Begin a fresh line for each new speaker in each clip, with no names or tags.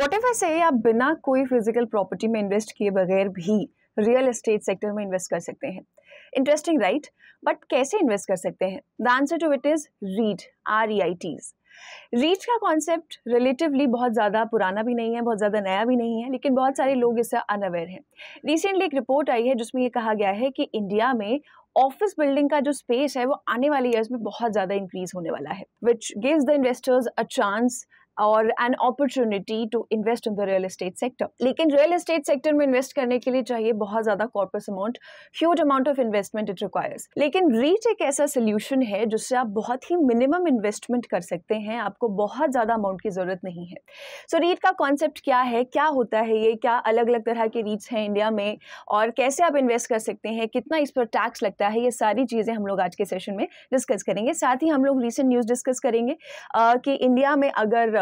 What F I से आप बिना कोई फिजिकल प्रॉपर्टी में इन्वेस्ट किए बगैर भी रियल एस्टेट सेक्टर में इन्वेस्ट कर सकते हैं इंटरेस्टिंग राइट बट कैसे इन्वेस्ट कर सकते हैं the answer to it is REIT R E I T's REIT का कॉन्सेप्ट रिलेटिवली बहुत ज़्यादा पुराना भी नहीं है बहुत ज़्यादा नया भी नहीं है लेकिन बहुत सारे लोग इससे अनअवेयर हैं रिसेंटली एक रिपोर्ट आई है जिसमें यह कहा गया है कि इंडिया में ऑफिस बिल्डिंग का जो स्पेस है वो आने वाले ईयर्स में बहुत ज़्यादा इंक्रीज होने वाला है which gives the investors a chance और an opportunity to invest in the real estate sector लेकिन रियल इस्टेट सेक्टर में इन्वेस्ट करने के लिए चाहिए बहुत ज़्यादा corpus amount huge amount of investment it requires लेकिन रीच एक ऐसा सोल्यूशन है जिससे आप बहुत ही मिनिमम इन्वेस्टमेंट कर सकते हैं आपको बहुत ज़्यादा अमाउंट की ज़रूरत नहीं है सो so, रीट का कॉन्सेप्ट क्या है क्या होता है ये क्या अलग अलग तरह के रीट्स हैं इंडिया में और कैसे आप इन्वेस्ट कर सकते हैं कितना इस पर टैक्स लगता है ये सारी चीज़ें हम लोग आज के सेशन में डिस्कस करेंगे साथ ही हम लोग रिसेंट न्यूज़ डिस्कस करेंगे कि इंडिया में अगर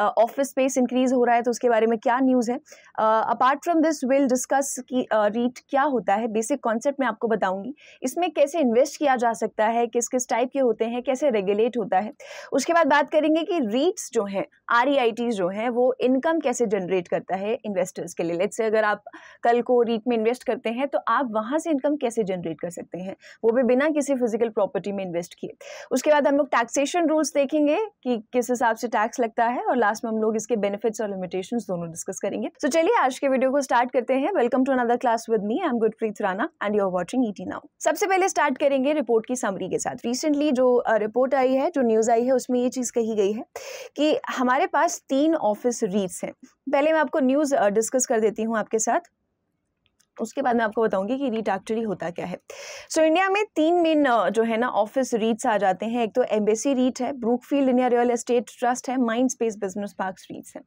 ऑफिस स्पेस इंक्रीज हो रहा है तो उसके बारे में क्या न्यूज़ है apart from this will discuss कि रीट क्या होता है बेसिक कॉन्सेप्ट मैं आपको बताऊंगी इसमें कैसे इन्वेस्ट किया जा सकता है किस किस टाइप के होते हैं कैसे रेगुलेट होता है उसके बाद बात करेंगे कि रीट्स जो हैं आर e जो हैं वो इनकम कैसे जनरेट करता है इन्वेस्टर्स के लिए लेट्स से अगर आप कल को रीट में इन्वेस्ट करते हैं तो आप वहाँ से इनकम कैसे जनरेट कर सकते हैं वो भी बिना किसी फिजिकल प्रॉपर्टी में इन्वेस्ट किए उसके बाद हम लोग टैक्सेशन रूल्स देखेंगे कि किस हिसाब से टैक्स लगता सकता है और लास्ट में हम लोग इसके बेनिफिट्स और लिमिटेशन दोनों डिस्कस करेंगे तो so, चलिए आज के वीडियो को स्टार्ट करते हैं welcome to another class with me I am Gurpreet Rana and you are watching ET Now सबसे पहले स्टार्ट करेंगे रिपोर्ट की समरी के साथ रिसेंटली जो रिपोर्ट आई है जो न्यूज़ आई है उसमें ये चीज़ कही गई है कि हमारे पास तीन ऑफिस रीड्स हैं पहले मैं आपको न्यूज़ डिस्कस कर देती हूँ आपके साथ उसके बाद मैं आपको बताऊंगी कि रीट एक्चुअली होता क्या है सो so, इंडिया में तीन मेन जो है ना ऑफिस रीट्स आ जाते हैं एक तो एम्बेसी रीट है Field India Real Estate Trust है mind space Business Park REITs हैं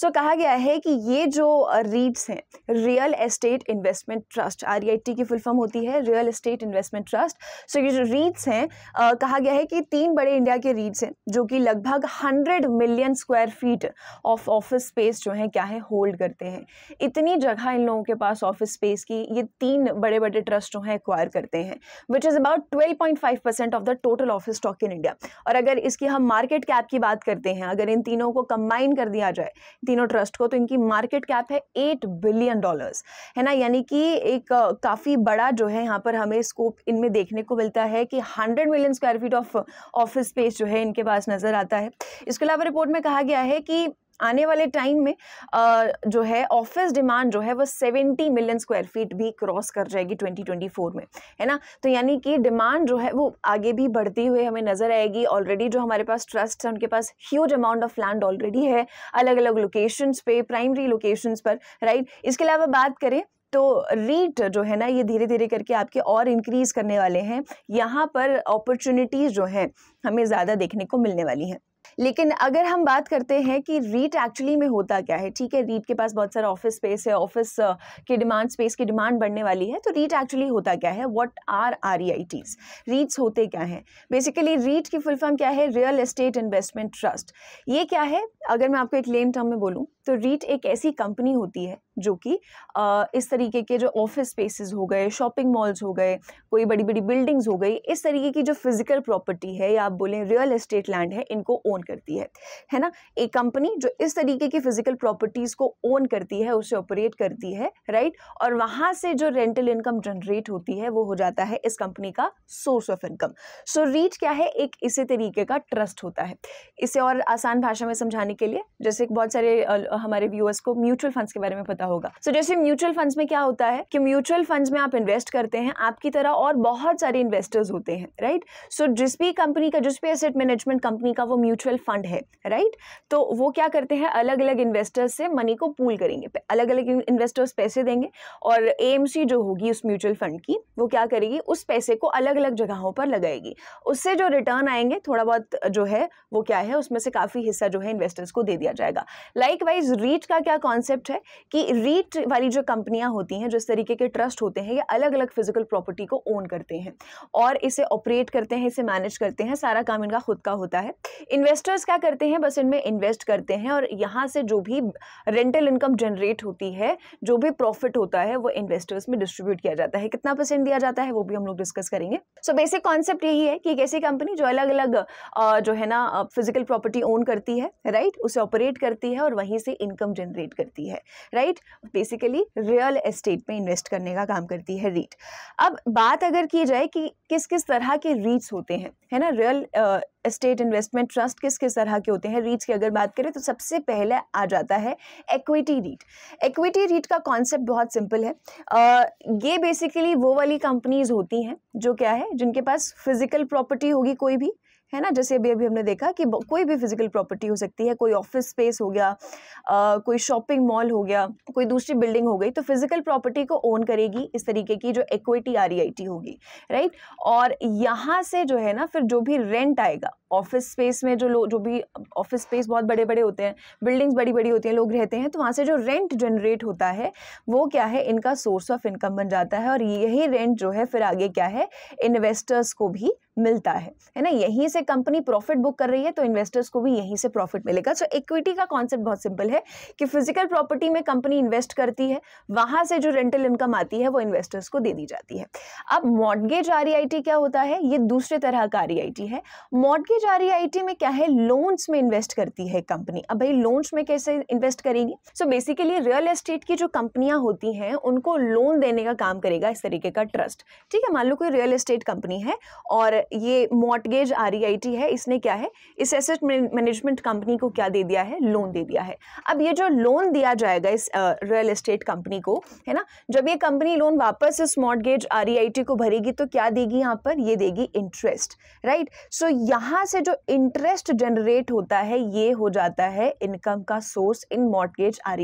सो so, कहा गया है कि ये जो रीट्स हैं real estate investment trust are की फुल फॉर्म होती है real estate investment trust so ये जो रीट्स हैं कहा गया है कि तीन बड़े इंडिया के रीट्स हैं जो कि लगभग hundred million square feet of office space जो है क्या है होल्ड करते हैं इतनी जगह इन लोगों के पास ऑफिस स्पेस कंपनीज की ये तीन बड़े बड़े ट्रस्ट जो हैं एक्वायर करते हैं which is about twelve point five percent of the total office stock in India और अगर इसकी हम मार्केट कैप की बात करते हैं अगर इन तीनों को कंबाइन कर दिया जाए तीनों ट्रस्ट को तो इनकी मार्केट कैप है एट बिलियन डॉलर्स है ना यानी कि एक काफ़ी बड़ा जो है यहाँ पर हमें स्कोप इनमें देखने को मिलता है कि hundred million square feet of office space जो है इनके पास नज़र आता है इसके अलावा रिपोर्ट में कहा गया है कि आने वाले टाइम में जो है ऑफिस डिमांड जो है वो 70 मिलियन स्क्वायर फीट भी क्रॉस कर जाएगी 2024 में है ना तो यानी कि डिमांड जो है वो आगे भी बढ़ती हुई हमें नज़र आएगी ऑलरेडी जो हमारे पास ट्रस्ट है उनके पास huge amount of land already है अलग अलग लोकेशंस पे प्राइमरी लोकेशंस पर राइट इसके अलावा बात करें तो रीट जो है ना ये धीरे धीरे करके आपके और इंक्रीज़ करने वाले हैं यहाँ पर अपॉर्चुनिटीज़ जो हैं हमें ज़्यादा देखने को मिलने वाली हैं लेकिन अगर हम बात करते हैं कि रीट एक्चुअली में होता क्या है ठीक है रीट के पास बहुत सारा ऑफिस स्पेस है ऑफिस की डिमांड स्पेस की डिमांड बढ़ने वाली है तो रीट एक्चुअली होता क्या है what are R E I T's REITs होते क्या हैं बेसिकली रीट की फुल फॉर्म क्या है रियल एस्टेट इन्वेस्टमेंट ट्रस्ट ये क्या है अगर मैं आपको एक लेम टर्म में बोलूँ तो रीट एक ऐसी कंपनी होती है जो कि इस तरीके के जो ऑफिस स्पेसेस हो गए शॉपिंग मॉल्स हो गए कोई बड़ी बड़ी बिल्डिंग्स हो गई इस तरीके की जो फिजिकल प्रॉपर्टी है या आप बोलें रियल एस्टेट लैंड है इनको ओन करती है है ना एक कंपनी जो इस तरीके की फिजिकल प्रॉपर्टीज़ को ओन करती है उसे ऑपरेट करती है राइट और वहाँ से जो रेंटल इनकम जनरेट होती है वो हो जाता है इस कंपनी का source of income so REIT क्या है एक इसी तरीके का ट्रस्ट होता है इसे और आसान भाषा में समझाने के लिए जैसे बहुत सारे हमारे व्यूअर्स को म्यूचुअल फंड्स के बारे में पता होगा सो so, जैसे म्यूचुअल फंड्स में क्या होता है कि म्यूचुअल फंड्स में आप इन्वेस्ट करते हैं आपकी तरह और बहुत सारे इन्वेस्टर्स होते हैं राइट सो so, जिस भी कंपनी का जिस भी एसेट मैनेजमेंट कंपनी का वो म्यूचुअल फंड है राइट right? तो वो क्या करते हैं अलग अलग इन्वेस्टर्स से मनी को पूल करेंगे अलग अलग इन्वेस्टर्स पैसे देंगे और ए जो होगी उस म्यूचुअल फंड की वो क्या करेगी उस पैसे को अलग अलग जगहों पर लगाएगी उससे जो रिटर्न आएंगे थोड़ा बहुत जो है वो क्या है उसमें से काफ़ी हिस्सा जो है इन्वेस्टर्स को दे दिया जाएगा लाइक वाइज गाइस रीट का क्या कॉन्सेप्ट है कि रीट वाली जो कंपनियां होती हैं जिस तरीके के ट्रस्ट होते हैं ये अलग अलग फिजिकल प्रॉपर्टी को ओन करते हैं और इसे ऑपरेट करते हैं इसे मैनेज करते हैं सारा काम इनका खुद का होता है इन्वेस्टर्स क्या करते हैं बस इनमें इन्वेस्ट करते हैं और यहाँ से जो भी रेंटल इनकम जनरेट होती है जो भी प्रॉफिट होता है वो इन्वेस्टर्स में डिस्ट्रीब्यूट किया जाता है कितना परसेंट दिया जाता है वो भी हम लोग डिस्कस करेंगे सो बेसिक कॉन्सेप्ट यही है कि एक ऐसी कंपनी जो अलग अलग जो है ना फिजिकल प्रॉपर्टी ओन करती है राइट उसे ऑपरेट करती है और वहीं से इनकम जनरेट करती है राइट बेसिकली रियल एस्टेट में इन्वेस्ट करने का काम करती है रीट अब बात अगर की जाए कि किस किस तरह के रीट्स होते हैं है ना रियल स्टेट इन्वेस्टमेंट ट्रस्ट किस किस तरह के होते हैं रीट्स की अगर बात करें तो सबसे पहले आ जाता है एक्विटी रीट एक्विटी रीट का कॉन्सेप्ट बहुत सिंपल है आ, ये बेसिकली वो वाली कंपनीज होती हैं जो क्या है जिनके पास फिजिकल प्रॉपर्टी होगी कोई भी है ना जैसे अभी अभी हमने देखा कि कोई भी फिजिकल प्रॉपर्टी हो सकती है कोई ऑफिस स्पेस हो गया आ, कोई शॉपिंग मॉल हो गया कोई दूसरी बिल्डिंग हो गई तो फिजिकल प्रॉपर्टी को ओन करेगी इस तरीके की जो इक्विटी आर e होगी राइट और यहाँ से जो है ना फिर जो भी रेंट आएगा ऑफिस स्पेस में जो लोग जो भी ऑफिस स्पेस बहुत बड़े बड़े होते हैं बिल्डिंग्स बड़ी बड़ी होती हैं लोग रहते हैं तो वहाँ से जो रेंट जनरेट होता है वो क्या है इनका सोर्स ऑफ इनकम बन जाता है और यही रेंट जो है फिर आगे क्या है इन्वेस्टर्स को भी मिलता है है ना यहीं से कंपनी प्रॉफिट बुक कर रही है तो इन्वेस्टर्स को भी यहीं से प्रॉफिट मिलेगा सो so, इक्विटी का कॉन्सेप्ट बहुत सिंपल है कि फिजिकल प्रॉपर्टी में कंपनी इन्वेस्ट करती है वहां से जो रेंटल इनकम आती है वो इन्वेस्टर्स को दे दी जाती है अब मॉडगेज आर e क्या होता है ये दूसरे तरह का आर e है मॉडगेज आर e में क्या है लोन्स में इन्वेस्ट करती है कंपनी अब भाई लोन्स में कैसे इन्वेस्ट करेगी सो बेसिकली रियल एस्टेट की जो कंपनियां होती हैं उनको लोन देने का काम करेगा इस तरीके का ट्रस्ट ठीक है मान लो कोई रियल एस्टेट कंपनी है और ये मॉडगेज आर आई है इसने क्या है इस एसेट मैनेजमेंट कंपनी को क्या दे दिया है लोन दे दिया है अब ये जो लोन दिया जाएगा इस रियल एस्टेट कंपनी को है ना जब ये कंपनी लोन वापस इस मॉडगेज आर e को भरेगी तो क्या देगी यहाँ पर ये देगी इंटरेस्ट राइट सो यहाँ से जो इंटरेस्ट जनरेट होता है ये हो जाता है इनकम का सोर्स इन मॉडगेज आर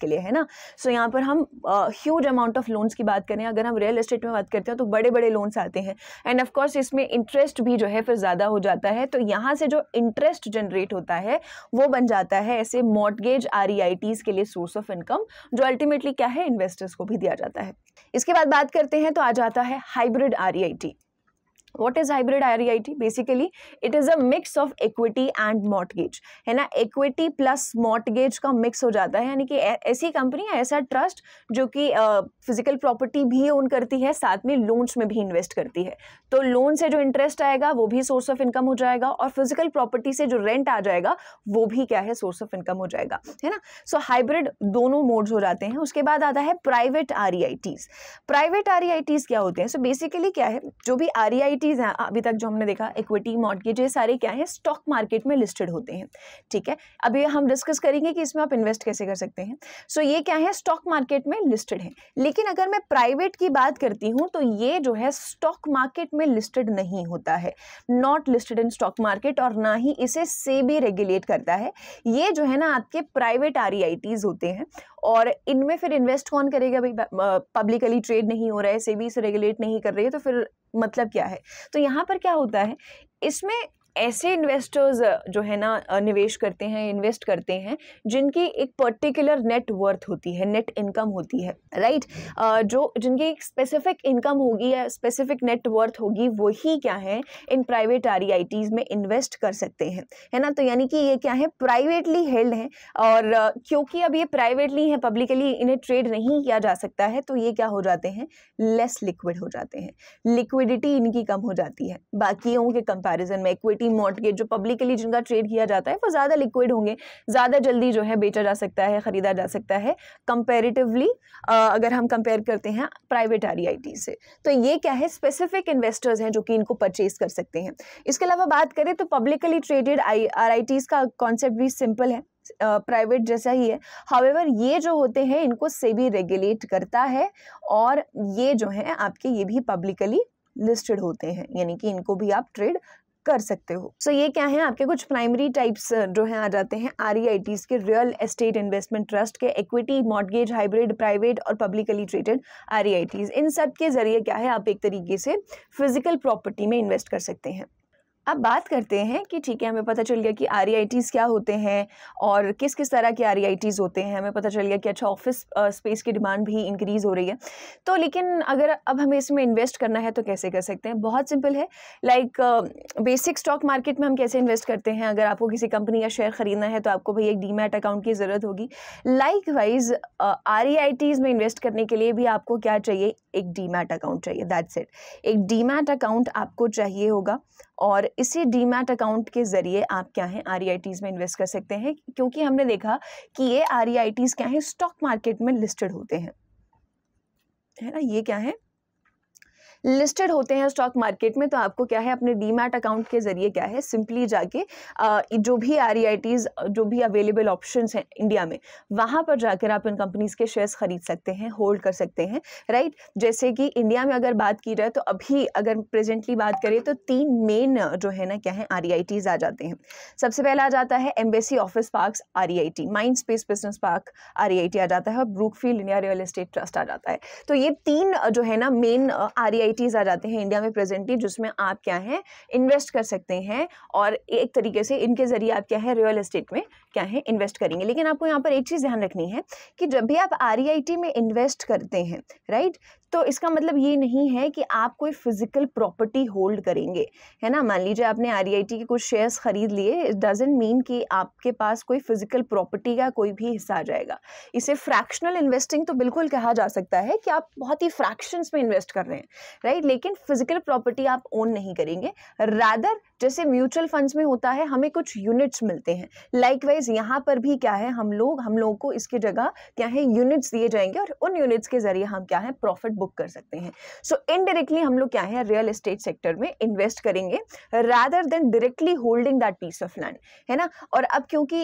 के लिए है ना सो so, यहाँ पर हम ह्यूज अमाउंट ऑफ लोन्स की बात करें अगर हम रियल एस्टेट में बात करते हैं तो बड़े बड़े लोन्स आते हैं एंड ऑफकोर्स इसमें इंटरेस्ट भी जो है फिर ज़्यादा हो जाता है तो यहाँ से जो इंटरेस्ट जनरेट होता है वो बन जाता है ऐसे मॉडगेज आर e के लिए सोर्स ऑफ इनकम जो अल्टीमेटली क्या है इन्वेस्टर्स को भी दिया जाता है इसके बाद बात करते हैं तो आ जाता है hybrid R what is I REIT basically it is a mix of equity and mortgage है ना इक्विटी प्लस मॉटगेज का मिक्स हो जाता है यानी कि ऐसी कंपनी ऐसा ट्रस्ट जो कि फिजिकल प्रॉपर्टी भी ओन करती है साथ में लोन्स में भी इन्वेस्ट करती है तो लोन से जो इंटरेस्ट आएगा वो भी सोर्स ऑफ इनकम हो जाएगा और फिजिकल प्रॉपर्टी से जो रेंट आ जाएगा वो भी क्या है सोर्स ऑफ इनकम हो जाएगा है ना सो so, हाइब्रिड दोनों मोड्स हो जाते हैं उसके बाद आता है प्राइवेट आर प्राइवेट आर क्या होते हैं सो so, बेसिकली क्या है जो भी आर आई टी चीज़ हैं अभी तक जो हमने देखा इक्विटी मॉडगेज ये सारे क्या हैं स्टॉक मार्केट में लिस्टेड होते हैं ठीक है अभी हम डिस्कस करेंगे कि इसमें आप इन्वेस्ट कैसे कर सकते हैं सो ये क्या है स्टॉक मार्केट में लिस्टेड है लेकिन अगर मैं प्राइवेट की बात करती हूँ तो ये जो है स्टॉक मार्केट में लिस्टेड नहीं होता है not listed in stock market और ना ही इसे सेबी रेगुलेट करता है ये जो है ना आपके प्राइवेट आर e होते हैं और इनमें फिर इन्वेस्ट कौन करेगा भाई पब्लिकली ट्रेड नहीं हो रहा है सेबी से रेगुलेट नहीं कर रही है तो फिर मतलब क्या है तो यहाँ पर क्या होता है इसमें ऐसे इन्वेस्टर्स जो है ना निवेश करते हैं इन्वेस्ट करते हैं जिनकी एक पर्टिकुलर नेट वर्थ होती है नेट इनकम होती है राइट जो जिनकी एक स्पेसिफिक इनकम होगी या स्पेसिफिक नेट वर्थ होगी वही क्या है इन प्राइवेट आर e में इन्वेस्ट कर सकते हैं है ना तो यानी कि ये क्या है प्राइवेटली हेल्ड है और क्योंकि अब ये प्राइवेटली है पब्लिकली इन्हें ट्रेड नहीं किया जा सकता है तो ये क्या हो जाते हैं लेस लिक्विड हो जाते हैं लिक्विडिटी इनकी कम हो जाती है बाकियों के कंपैरिजन में इक्विटी सिक्योरिटी मॉर्टगेज जो पब्लिकली जिनका ट्रेड किया जाता है वो ज़्यादा लिक्विड होंगे ज़्यादा जल्दी जो है बेचा जा सकता है ख़रीदा जा सकता है कंपेरेटिवली अगर हम कंपेयर करते हैं प्राइवेट आर e से तो ये क्या है स्पेसिफिक इन्वेस्टर्स हैं जो कि इनको परचेज कर सकते हैं इसके अलावा बात करें तो पब्लिकली ट्रेडेड आई आर का कॉन्सेप्ट भी सिंपल है प्राइवेट uh, जैसा ही है हावेवर ये जो होते हैं इनको सेबी रेगुलेट करता है और ये जो है आपके ये भी पब्लिकली लिस्टेड होते हैं यानी कि इनको भी आप ट्रेड कर सकते हो सो so ये क्या है आपके कुछ प्राइमरी टाइप्स जो है आ जाते हैं आर e के रियल एस्टेट इन्वेस्टमेंट ट्रस्ट के इक्विटी मॉडगेज हाइब्रिड प्राइवेट और पब्लिकली ट्रेडेड आर इन सब के जरिए क्या है आप एक तरीके से फिजिकल प्रॉपर्टी में इन्वेस्ट कर सकते हैं अब बात करते हैं कि ठीक है हमें पता चल गया कि आर e क्या होते हैं और किस किस तरह के आर e होते हैं हमें पता चल गया कि अच्छा ऑफिस स्पेस की डिमांड भी इंक्रीज़ हो रही है तो लेकिन अगर अब हमें इसमें इन्वेस्ट करना है तो कैसे कर सकते हैं बहुत सिंपल है लाइक बेसिक स्टॉक मार्केट में हम कैसे इन्वेस्ट करते हैं अगर आपको किसी कंपनी का शेयर ख़रीदना है तो आपको भाई एक डीमैट अकाउंट की ज़रूरत होगी लाइक वाइज आर e में इन्वेस्ट करने के लिए भी आपको क्या चाहिए एक डीमैट अकाउंट चाहिए दैट्स इट एक डीमैट अकाउंट आपको चाहिए होगा और इसी डीमैट अकाउंट के ज़रिए आप क्या है आर e में इन्वेस्ट कर सकते हैं क्योंकि हमने देखा कि ये आर e क्या है स्टॉक मार्केट में लिस्टेड होते हैं है ना ये क्या है लिस्टेड होते हैं स्टॉक मार्केट में तो आपको क्या है अपने डीमैट अकाउंट के जरिए क्या है सिंपली जाके जो भी आर जो भी अवेलेबल ऑप्शन हैं इंडिया में वहाँ पर जाकर आप इन कंपनीज़ के शेयर्स खरीद सकते हैं होल्ड कर सकते हैं राइट जैसे कि इंडिया में अगर बात की जाए तो अभी अगर प्रेजेंटली बात करें तो तीन मेन जो है ना क्या है आर आ जाते हैं सबसे पहला आ जाता है Embassy Office Park R Mind space Business Park R आ जाता है और Brookfield India real estate trust आ जाता है तो ये तीन जो है ना मेन आर आईआईटीज आ जाते हैं इंडिया में प्रेजेंटली जिसमें आप क्या है इन्वेस्ट कर सकते हैं और एक तरीके से इनके ज़रिए आप क्या है रियल इस्टेट में क्या है इन्वेस्ट करेंगे लेकिन आपको यहाँ पर एक चीज़ ध्यान रखनी है कि जब भी आप आर e में इन्वेस्ट करते हैं राइट तो इसका मतलब ये नहीं है कि आप कोई फिजिकल प्रॉपर्टी होल्ड करेंगे है ना मान लीजिए आपने आर e के कुछ शेयर्स खरीद लिए डजेंट मीन कि आपके पास कोई फिजिकल प्रॉपर्टी का कोई भी हिस्सा आ जाएगा इसे फ्रैक्शनल इन्वेस्टिंग तो बिल्कुल कहा जा सकता है कि आप बहुत ही फ्रैक्शंस में इन्वेस्ट कर रहे हैं राइट लेकिन फिजिकल प्रॉपर्टी आप ओन नहीं करेंगे रादर जैसे म्यूचुअल फंड्स में होता है हमें कुछ यूनिट्स मिलते हैं लाइकवाइज यहाँ पर भी क्या है हम लोग हम लोगों को इसकी जगह क्या है यूनिट्स दिए जाएंगे और उन यूनिट्स के जरिए हम क्या है प्रॉफिट बुक कर सकते हैं सो so, इनडायरेक्टली हम लोग क्या है रियल एस्टेट सेक्टर में इन्वेस्ट करेंगे rather than directly holding that piece of land है ना और अब क्योंकि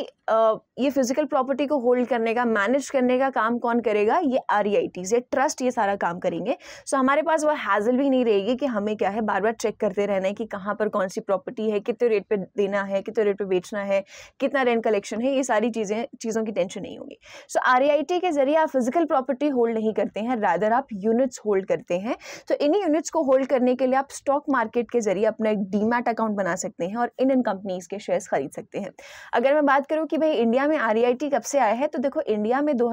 ये फिजिकल प्रॉपर्टी को होल्ड करने का मैनेज करने का काम कौन करेगा ये आर e ये ट्रस्ट ये सारा काम करेंगे सो so, हमारे पास वह हैजल भी नहीं रहेगी कि हमें क्या है बार बार चेक करते रहना है कि कहाँ पर कौन सी प्रॉपर्टी प्रॉपर्टी है कितने रेट पे देना है कितने रेट पे बेचना है कितना रेंट कलेक्शन है ये सारी चीज़ें चीज़ों की टेंशन नहीं होगी सो आर के ज़रिए आप फिजिकल प्रॉपर्टी होल्ड नहीं करते हैं रादर आप यूनिट्स होल्ड करते हैं तो इन्हीं यूनिट्स को होल्ड करने के लिए आप स्टॉक मार्केट के जरिए अपना एक डीमैट अकाउंट बना सकते हैं और इन इन कंपनीज़ के शेयर्स खरीद सकते हैं अगर मैं बात करूँ कि भाई इंडिया में आर कब से आया है तो देखो इंडिया में दो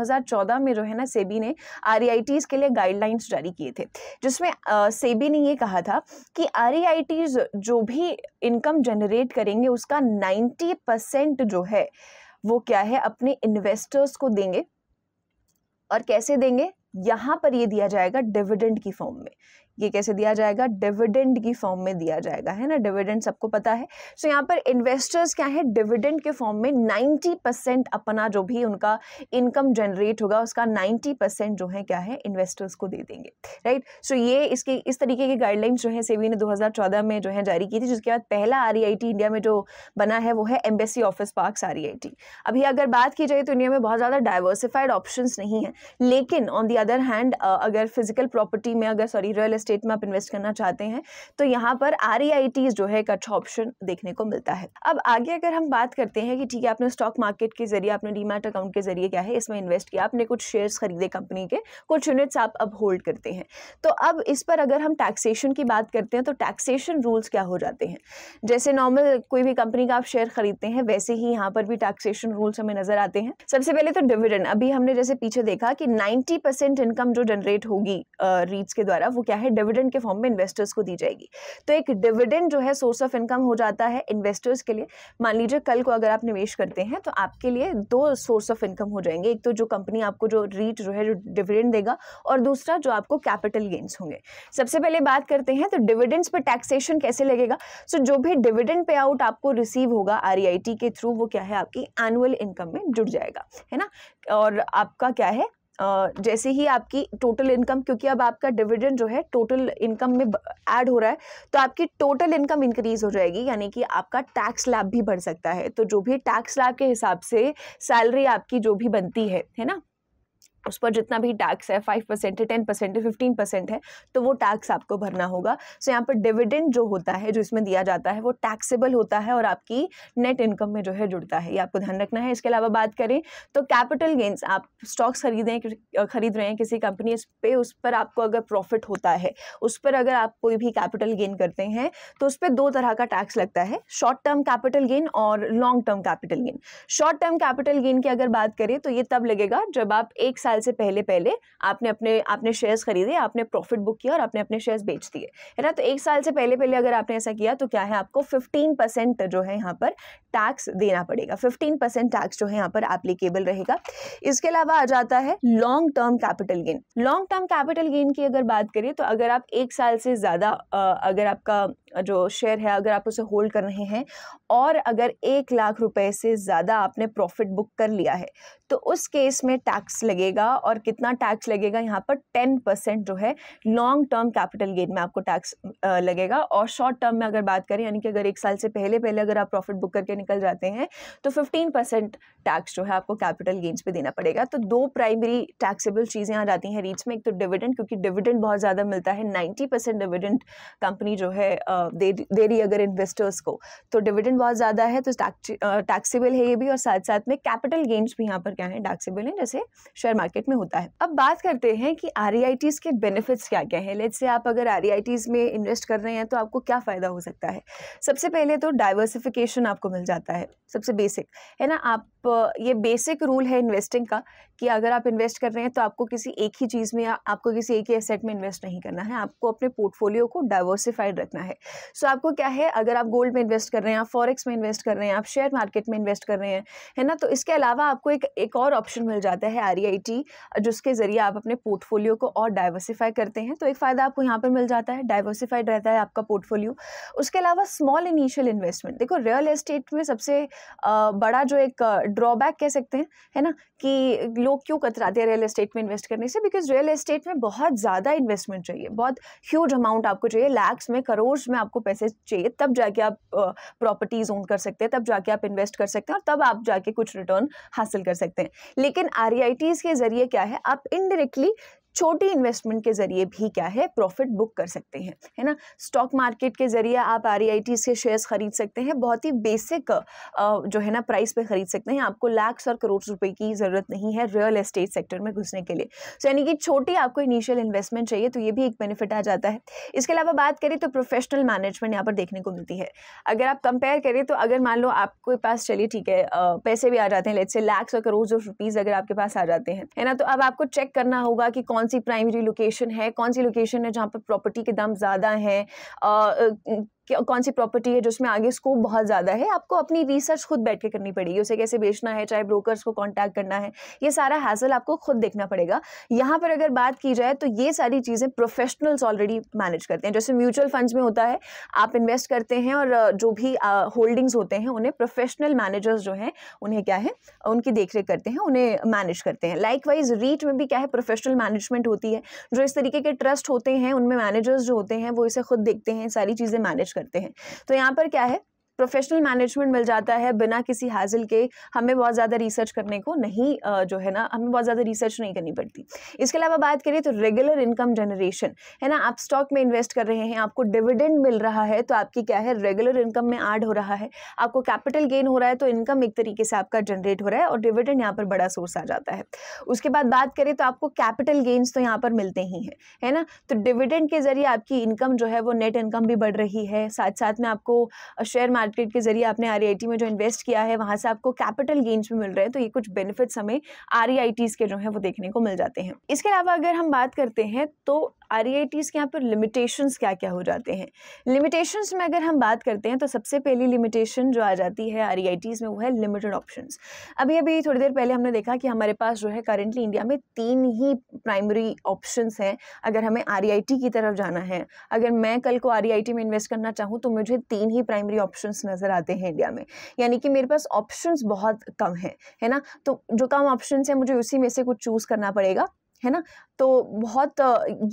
में जो है ना सेबी ने आर के लिए गाइडलाइंस जारी किए थे जिसमें सेबी ने ये कहा था कि आर जो भी इनकम जनरेट करेंगे उसका नाइन्टी परसेंट जो है वो क्या है अपने इन्वेस्टर्स को देंगे और कैसे देंगे यहाँ पर ये दिया जाएगा डिविडेंड की फॉर्म में ये कैसे दिया जाएगा डिविडेंड की फॉर्म में दिया जाएगा है ना डिविडेंड सबको पता है सो यहाँ पर इन्वेस्टर्स क्या है डिविडेंड के फॉर्म में नाइन्टी अपना जो भी उनका इनकम जनरेट होगा उसका नाइन्टी जो है क्या है इन्वेस्टर्स को दे देंगे राइट सो so, ये इसके इस तरीके की गाइडलाइंस जो है सेवी ने दो में जो है जारी की थी जिसके बाद पहला आर इंडिया e में जो बना है वो है एम्बेसी ऑफिस पार्क आर अभी अगर बात की जाए तो इंडिया में बहुत ज़्यादा डाइवर्सिफाइड ऑप्शंस नहीं है लेकिन ऑन दी अदर हैंड अगर फिजिकल प्रॉपर्टी में अगर सॉरी रियल इस्टेट स्टेट में आप इन्वेस्ट करना चाहते हैं तो यहाँ पर आर e जो है एक अच्छा ऑप्शन देखने को मिलता है अब आगे अगर हम बात करते हैं कि ठीक है आपने स्टॉक मार्केट के जरिए आपने डीमार्ट अकाउंट के जरिए क्या है इसमें इन्वेस्ट किया आपने कुछ शेयर्स खरीदे कंपनी के कुछ यूनिट्स आप अब होल्ड करते हैं तो अब इस पर अगर हम टैक्सेशन की बात करते हैं तो टैक्सेशन रूल्स क्या हो जाते हैं जैसे नॉर्मल कोई भी कंपनी का आप शेयर खरीदते हैं वैसे ही यहाँ पर भी टैक्सेशन रूल्स हमें नजर आते हैं सबसे पहले तो डिविडेंड अभी हमने जैसे पीछे देखा कि 90 इनकम जो जनरेट होगी रीट्स के द्वारा वो क्या है डिविडेंड के फॉर्म में इन्वेस्टर्स को दी जाएगी तो एक डिविडेंड जो है सोर्स ऑफ इनकम हो जाता है इन्वेस्टर्स के लिए मान लीजिए कल को अगर आप निवेश करते हैं तो आपके लिए दो सोर्स ऑफ इनकम हो जाएंगे एक तो जो कंपनी आपको जो रीट जो है जो डिविडेंड देगा और दूसरा जो आपको कैपिटल गेन्स होंगे सबसे पहले बात करते हैं तो डिविडेंड्स पर टैक्सेशन कैसे लगेगा सो जो भी डिविडेंड पे आउट आपको रिसीव होगा आर e के थ्रू वो क्या है आपकी एनुअल इनकम में जुड़ जाएगा है ना और आपका क्या है जैसे ही आपकी टोटल इनकम क्योंकि अब आपका डिविडेंड जो है टोटल इनकम में ऐड हो रहा है तो आपकी टोटल इनकम इंक्रीज हो जाएगी यानी कि आपका टैक्स लाभ भी बढ़ सकता है तो जो भी टैक्स लाभ के हिसाब से सैलरी आपकी जो भी बनती है है ना उस पर जितना भी टैक्स है फाइव परसेंट है टेन परसेंट है फिफ्टीन परसेंट है तो वो टैक्स आपको भरना होगा सो so, यहाँ पर डिविडेंड जो होता है जो इसमें दिया जाता है वो टैक्सेबल होता है और आपकी नेट इनकम में जो है जुड़ता है ये आपको ध्यान रखना है इसके अलावा बात करें तो कैपिटल गेंस आप स्टॉक्स खरीदें खरीद रहे हैं किसी कंपनी पे उस पर आपको अगर प्रॉफिट होता है उस पर अगर आप कोई भी कैपिटल गेन करते हैं तो उस पर दो तरह का टैक्स लगता है शॉर्ट टर्म कैपिटल गेन और long term capital gain short term capital gain की अगर बात करें तो ये तब लगेगा जब आप एक साथ साल से पहले पहले आपने अपने आपने शेयर्स खरीदे आपने प्रॉफिट बुक किया और आपने अपने शेयर्स बेच दिए है ना तो एक साल से पहले पहले अगर आपने ऐसा किया तो क्या है आपको फिफ्टीन परसेंट जो है यहाँ पर टैक्स देना पड़ेगा फिफ्टीन परसेंट टैक्स जो है यहाँ पर एप्लीकेबल रहेगा इसके अलावा आ जाता है long term capital gain long term capital gain की अगर बात करें तो अगर आप एक साल से ज़्यादा अगर आपका जो शेयर है अगर आप उसे होल्ड कर रहे हैं और अगर एक लाख रुपए से ज़्यादा आपने प्रॉफिट बुक कर लिया है तो उस केस में टैक्स लगेगा और कितना टैक्स लगेगा यहाँ पर टेन परसेंट जो है लॉन्ग टर्म कैपिटल गेन में आपको टैक्स लगेगा और शॉर्ट टर्म में अगर बात करें यानी कि अगर एक साल से पहले पहले अगर आप प्रॉफिट बुक करके निकल जाते हैं तो फिफ्टीन परसेंट टैक्स जो है आपको कैपिटल गेन्स पे देना पड़ेगा तो दो प्राइमरी टैक्सेबल चीज़ें आ जाती हैं रीच में एक तो डिविडेंड क्योंकि डिविडेंड बहुत ज़्यादा मिलता है नाइन्टी परसेंट डिविडेंड कंपनी जो है आ, दे रही अगर इन्वेस्टर्स को तो डिविडेंड बहुत ज़्यादा है तो टैक्सीबल है ये भी और साथ साथ में कैपिटल गेंस भी यहाँ पर क्या है टैक्सीबल है जैसे शेयर मार्केट में होता है अब बात करते हैं कि आर e के बेनिफिट्स क्या क्या हैं लेट से आप अगर आर e में इन्वेस्ट कर रहे हैं तो आपको क्या फ़ायदा हो सकता है सबसे पहले तो डाइवर्सिफिकेशन आपको मिल जाता है सबसे बेसिक है ना आप ये बेसिक रूल है इन्वेस्टिंग का कि अगर आप इन्वेस्ट कर रहे हैं तो आपको किसी एक ही चीज़ में या आपको किसी एक ही एसेट में इन्वेस्ट नहीं करना है आपको अपने पोर्टफोलियो को डाइवर्सिफाइड रखना है सो so, आपको क्या है अगर आप गोल्ड में इन्वेस्ट कर रहे हैं आप फॉरेक्स में इन्वेस्ट कर रहे हैं आप शेयर मार्केट में इन्वेस्ट कर रहे हैं है ना तो इसके अलावा आपको एक एक और ऑप्शन मिल जाता है आर e जिसके ज़रिए आप अपने पोर्टफोलियो को और डाइवर्सिफाई करते हैं तो एक फ़ायदा आपको यहाँ पर मिल जाता है डाइवर्सिफाइड रहता है आपका पोर्टफोलियो उसके अलावा स्मॉल इनिशियल इन्वेस्टमेंट देखो रियल एस्टेट में सबसे बड़ा जो एक ड्रॉबैक कह सकते हैं है ना कि लोग क्यों कतराते हैं रियल एस्टेट में इन्वेस्ट करने से बिकॉज रियल एस्टेट में बहुत ज़्यादा इन्वेस्टमेंट चाहिए बहुत ह्यूज अमाउंट आपको चाहिए लैक्स में करोड़ में आपको पैसे चाहिए तब जाके आप प्रॉपर्टीज ओन कर सकते हैं तब जाके आप इन्वेस्ट कर सकते हैं और तब आप जाके कुछ रिटर्न हासिल कर सकते हैं लेकिन आर e के ज़रिए क्या है आप इनडायरेक्टली छोटी इन्वेस्टमेंट के ज़रिए भी क्या है प्रॉफिट बुक कर सकते हैं है ना स्टॉक मार्केट के ज़रिए आप आर e के शेयर्स खरीद सकते हैं बहुत ही बेसिक जो है ना प्राइस पे खरीद सकते हैं आपको लाख और करोड़ रुपए की ज़रूरत नहीं है रियल एस्टेट सेक्टर में घुसने के लिए सो यानी कि छोटी आपको इनिशियल इन्वेस्टमेंट चाहिए तो ये भी एक बेनिफिट आ जाता है इसके अलावा बात करें तो प्रोफेशनल मैनेजमेंट यहाँ पर देखने को मिलती है अगर आप कंपेयर करें तो अगर मान लो आपके पास चलिए ठीक है पैसे भी आ जाते हैं लेट से लैक्स और करोड़ रुपीज़ अगर आपके पास आ जाते हैं है ना तो अब आपको चेक करना होगा कि कौन कौन सी प्राइमरी लोकेशन है कौन सी लोकेशन है जहाँ पर प्रॉपर्टी के दाम ज़्यादा हैं कि कौन सी प्रॉपर्टी है जिसमें आगे स्कोप बहुत ज़्यादा है आपको अपनी रिसर्च खुद बैठ के करनी पड़ेगी उसे कैसे बेचना है चाहे ब्रोकर्स को कॉन्टैक्ट करना है ये सारा हैसल आपको खुद देखना पड़ेगा यहाँ पर अगर बात की जाए तो ये सारी चीज़ें प्रोफेशनल्स ऑलरेडी मैनेज करते हैं जैसे म्यूचुअल फंड्स में होता है आप इन्वेस्ट करते हैं और जो भी होल्डिंग्स होते हैं उन्हें प्रोफेशनल मैनेजर्स जो हैं उन्हें क्या है उनकी देख करते हैं उन्हें मैनेज करते हैं लाइक वाइज रीट में भी क्या है प्रोफेशनल मैनेजमेंट होती है जो इस तरीके के ट्रस्ट होते हैं उनमें मैनेजर्स जो होते हैं वो इसे खुद देखते हैं सारी चीज़ें मैनेज करते करते हैं तो यहाँ पर क्या है प्रोफेशनल मैनेजमेंट मिल जाता है बिना किसी हाजिल के हमें बहुत ज़्यादा रिसर्च करने को नहीं जो है ना हमें बहुत ज़्यादा रिसर्च नहीं करनी पड़ती इसके अलावा बात करें तो रेगुलर इनकम जनरेशन है ना आप स्टॉक में इन्वेस्ट कर रहे हैं आपको डिविडेंड मिल रहा है तो आपकी क्या है रेगुलर इनकम में ऐड हो रहा है आपको कैपिटल गेन हो रहा है तो इनकम एक तरीके से आपका जनरेट हो रहा है और डिविडेंड यहाँ पर बड़ा सोर्स आ जाता है उसके बाद बात करें तो आपको कैपिटल गेन्स तो यहाँ पर मिलते ही हैं है ना तो डिविडेंड के जरिए आपकी इनकम जो है वो नेट इनकम भी बढ़ रही है साथ साथ में आपको शेयर मार्केट के जरिए आपने आर e में जो इन्वेस्ट किया है वहां से आपको कैपिटल गेंस भी मिल रहे हैं तो ये कुछ बेनिफिट्स हमें आर e के जो है वो देखने को मिल जाते हैं इसके अलावा अगर हम बात करते हैं तो आर e के यहाँ पर लिमिटेशंस क्या क्या हो जाते हैं लिमिटेशंस में अगर हम बात करते हैं तो सबसे पहली लिमिटेशन जो आ जाती है आर e में वो है लिमिटेड ऑप्शन अभी अभी थोड़ी देर पहले हमने देखा कि हमारे पास जो है करेंटली इंडिया में तीन ही प्राइमरी ऑप्शन हैं अगर हमें आर e की तरफ जाना है अगर मैं कल को आर में इन्वेस्ट करना चाहूँ तो मुझे तीन ही प्राइमरी ऑप्शन नज़र आते हैं इंडिया में यानी कि मेरे पास ऑप्शन बहुत कम हैं है ना तो जो कम ऑप्शन हैं मुझे उसी में से कुछ चूज़ करना पड़ेगा है ना तो बहुत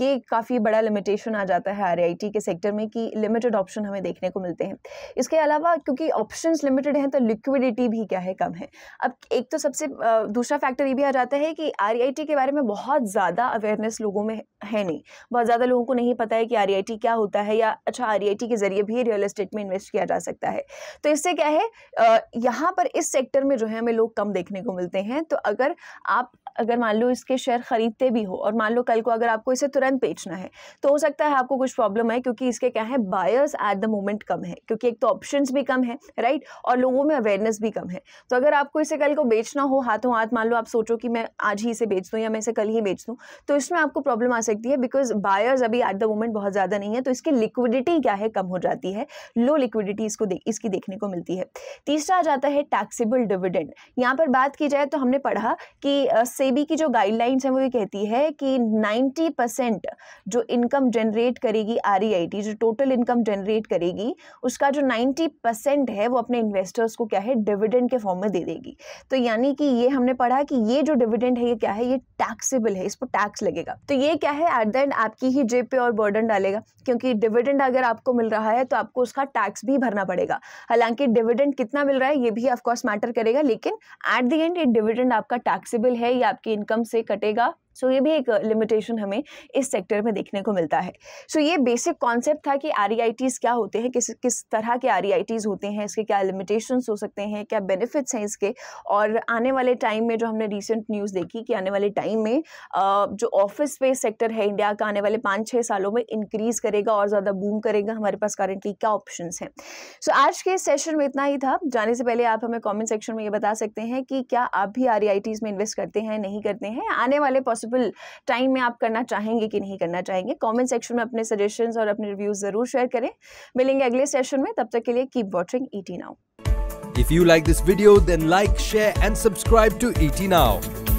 ये काफ़ी बड़ा लिमिटेशन आ जाता है आर के सेक्टर में कि लिमिटेड ऑप्शन हमें देखने को मिलते हैं इसके अलावा क्योंकि ऑप्शन लिमिटेड हैं तो लिक्विडिटी भी क्या है कम है अब एक तो सबसे दूसरा फैक्टर ये भी आ जाता है कि आर के बारे में बहुत ज़्यादा अवेयरनेस लोगों में है नहीं बहुत ज़्यादा लोगों को नहीं पता है कि आर क्या होता है या अच्छा आर के ज़रिए भी रियल इस्टेट में इन्वेस्ट किया जा सकता है तो इससे क्या है यहाँ पर इस सेक्टर में जो है हमें लोग कम देखने को मिलते हैं तो अगर आप अगर मान लो इसके शेयर ख़रीदते भी हो और मान लो कल को अगर आपको इसे तुरंत बेचना है तो हो सकता है आपको कुछ प्रॉब्लम है क्योंकि इसके क्या है बायर्स एट द मोमेंट कम है क्योंकि एक तो ऑप्शन भी कम है राइट और लोगों में अवेयरनेस भी कम है तो अगर आपको इसे कल को बेचना हो हाथों हाथ मान लो आप सोचो कि मैं आज ही इसे बेच दूँ या मैं इसे कल ही बेच दूँ तो इसमें आपको प्रॉब्लम आ सकती है बिकॉज बायर्स अभी एट द मोमेंट बहुत ज़्यादा नहीं है तो इसकी लिक्विडिटी क्या है कम हो जाती है लो लिक्विडिटी इसको दे, इसकी देखने को मिलती है तीसरा आ जाता है टैक्सीबल डिविडेंड यहाँ पर बात की जाए तो हमने पढ़ा कि सेबी की जो गाइडलाइंस हैं वो ये कहती है कि 90 परसेंट जो इनकम जनरेट करेगी आर e जो टोटल इनकम जनरेट करेगी उसका जो 90 परसेंट है वो अपने इन्वेस्टर्स को क्या है डिविडेंड के फॉर्म में दे देगी तो यानी कि ये हमने पढ़ा कि ये जो डिविडेंड है ये क्या है ये टैक्सेबल है इस पर टैक्स लगेगा तो ये क्या है एट द एंड आपकी ही जेब पे और बर्डन डालेगा क्योंकि डिविडेंड अगर आपको मिल रहा है तो आपको उसका टैक्स भी भरना पड़ेगा हालांकि डिविडेंड कितना मिल रहा है ये भी ऑफकोर्स मैटर करेगा लेकिन एट द एंड ये डिविडेंड आपका टैक्सेबल है ये आपकी इनकम से कटेगा सो so, ये भी एक लिमिटेशन uh, हमें इस सेक्टर में देखने को मिलता है सो so, ये बेसिक कॉन्सेप्ट था कि आर e क्या होते हैं किस किस तरह के आर e होते हैं इसके क्या लिमिटेशन हो सकते हैं क्या बेनिफिट्स हैं इसके और आने वाले टाइम में जो हमने रिसेंट न्यूज़ देखी कि आने वाले टाइम में uh, जो ऑफिस पे सेक्टर है इंडिया का आने वाले पाँच छः सालों में इंक्रीज़ करेगा और ज़्यादा बूम करेगा हमारे पास करेंटली क्या ऑप्शन हैं सो so, आज के सेशन में इतना ही था जाने से पहले आप हमें कॉमेंट सेक्शन में ये बता सकते हैं कि क्या आप भी आर e में इन्वेस्ट करते हैं नहीं करते हैं आने वाले पॉसिबल पॉसिबल टाइम में आप करना चाहेंगे कि नहीं करना चाहेंगे कॉमेंट सेक्शन में अपने सजेशंस और अपने रिव्यूज़ ज़रूर शेयर करें मिलेंगे अगले सेशन में तब तक के लिए keep watching ET Now if you like this video then like share and subscribe to ET now